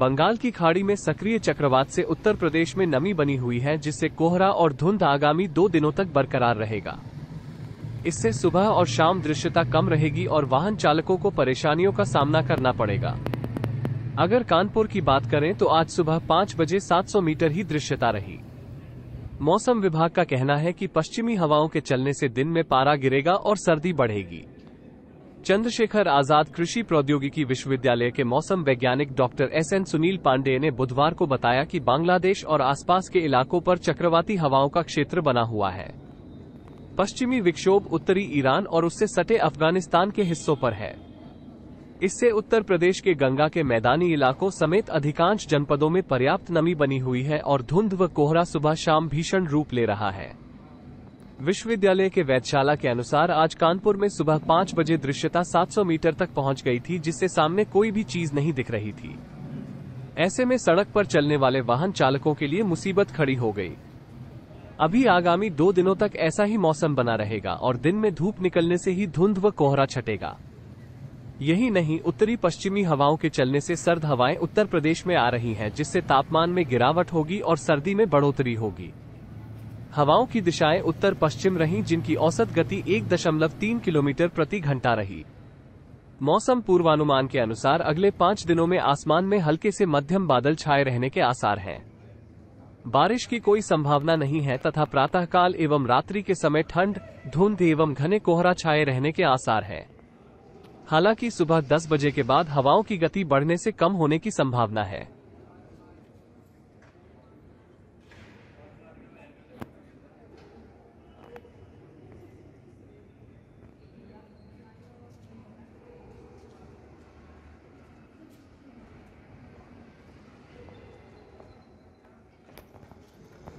बंगाल की खाड़ी में सक्रिय चक्रवात से उत्तर प्रदेश में नमी बनी हुई है जिससे कोहरा और धुंध आगामी दो दिनों तक बरकरार रहेगा इससे सुबह और शाम दृश्यता कम रहेगी और वाहन चालकों को परेशानियों का सामना करना पड़ेगा अगर कानपुर की बात करें तो आज सुबह पाँच बजे 700 मीटर ही दृश्यता रही मौसम विभाग का कहना है कि पश्चिमी हवाओं के चलने से दिन में पारा गिरेगा और सर्दी बढ़ेगी चंद्रशेखर आजाद कृषि प्रौद्योगिकी विश्वविद्यालय के मौसम वैज्ञानिक doctor S N Sunil Pandey ने बुधवार को बताया कि बांग्लादेश और आसपास के इलाकों पर चक्रवाती हवाओं का क्षेत्र बना हुआ है पश्चिमी विक्षोभ उत्तरी ईरान और उससे सटे अफगानिस्तान के हिस्सों पर है इससे उत्तर प्रदेश के गंगा के मैदानी इलाकों समेत अधिकांश जनपदों में पर्याप्त नमी बनी हुई है और धुंध व कोहरा सुबह शाम भीषण रूप ले रहा है विश्वविद्यालय के वैधशाला के अनुसार आज कानपुर में सुबह पाँच बजे दृश्यता 700 मीटर तक पहुंच गई थी जिससे सामने कोई भी चीज नहीं दिख रही थी ऐसे में सड़क पर चलने वाले वाहन चालकों के लिए मुसीबत खड़ी हो गई अभी आगामी दो दिनों तक ऐसा ही मौसम बना रहेगा और दिन में धूप निकलने से ही धुंध व कोहरा छटेगा यही नहीं उत्तरी पश्चिमी हवाओं के चलने से सर्द हवाएं उत्तर प्रदेश में आ रही हैं जिससे तापमान में गिरावट होगी और सर्दी में बढ़ोतरी होगी हवाओं की दिशाएं उत्तर पश्चिम रहीं जिनकी औसत गति एक दशमलव तीन किलोमीटर प्रति घंटा रही मौसम पूर्वानुमान के अनुसार अगले पांच दिनों में आसमान में हल्के से मध्यम बादल छाए रहने के आसार हैं बारिश की कोई संभावना नहीं है तथा प्रातःकाल एवं रात्रि के समय ठंड धुंध एवं घने कोहरा छाए रहने के आसार है हालांकि सुबह 10 बजे के बाद हवाओं की गति बढ़ने से कम होने की संभावना है